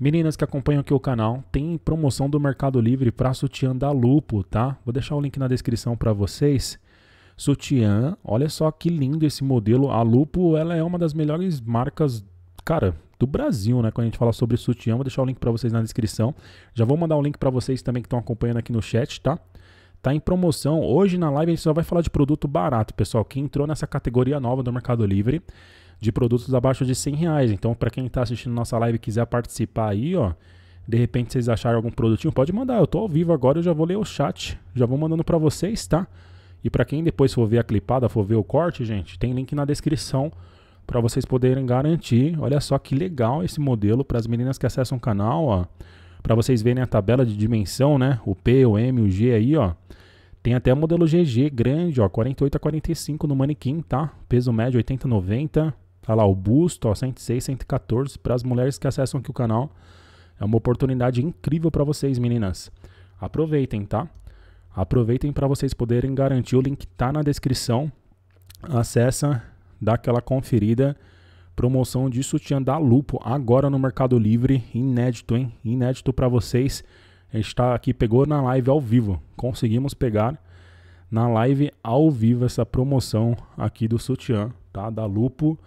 Meninas que acompanham aqui o canal, tem promoção do Mercado Livre para sutiã da Lupo, tá? Vou deixar o link na descrição para vocês. Sutiã, olha só que lindo esse modelo. A Lupo, ela é uma das melhores marcas, cara, do Brasil, né? Quando a gente fala sobre sutiã, vou deixar o link para vocês na descrição. Já vou mandar o link para vocês também que estão acompanhando aqui no chat, tá? Tá em promoção. Hoje na live a gente só vai falar de produto barato, pessoal, que entrou nessa categoria nova do Mercado Livre de produtos abaixo de 100 reais. Então, para quem está assistindo nossa live e quiser participar aí, ó, de repente vocês acharem algum produtinho, pode mandar. Eu tô ao vivo agora, eu já vou ler o chat, já vou mandando para vocês, tá? E para quem depois for ver a clipada, for ver o corte, gente, tem link na descrição para vocês poderem garantir. Olha só que legal esse modelo para as meninas que acessam o canal, ó. Para vocês verem a tabela de dimensão, né? O P, o M, o G aí, ó. Tem até o modelo GG grande, ó, 48 a 45 no manequim, tá? Peso médio 80 90 tá lá, o busto, ó, 106, 114. Para as mulheres que acessam aqui o canal, é uma oportunidade incrível para vocês, meninas. Aproveitem, tá? Aproveitem para vocês poderem garantir. O link tá na descrição. Acessa, dá aquela conferida. Promoção de sutiã da Lupo agora no Mercado Livre. Inédito, hein? Inédito para vocês. A gente tá aqui, pegou na live ao vivo. Conseguimos pegar na live ao vivo essa promoção aqui do sutiã, tá? Da Lupo.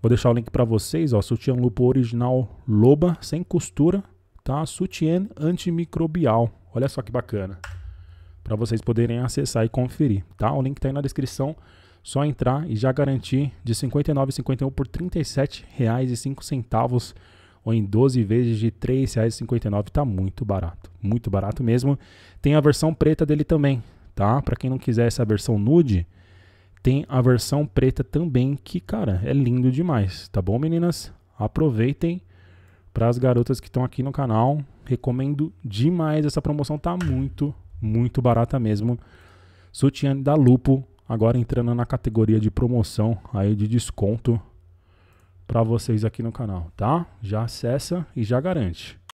Vou deixar o link para vocês, ó, sutiã lupo original loba, sem costura, tá? Sutiã antimicrobial. Olha só que bacana. Para vocês poderem acessar e conferir, tá? O link tá aí na descrição. Só entrar e já garantir de R$ 59,51 por R$ 37,05 ou em 12 vezes de R$ 3,59, tá muito barato, muito barato mesmo. Tem a versão preta dele também, tá? Para quem não quiser essa versão nude, tem a versão preta também, que, cara, é lindo demais, tá bom, meninas? Aproveitem para as garotas que estão aqui no canal. Recomendo demais essa promoção, tá muito, muito barata mesmo. Sutiã da Lupo, agora entrando na categoria de promoção aí de desconto para vocês aqui no canal, tá? Já acessa e já garante.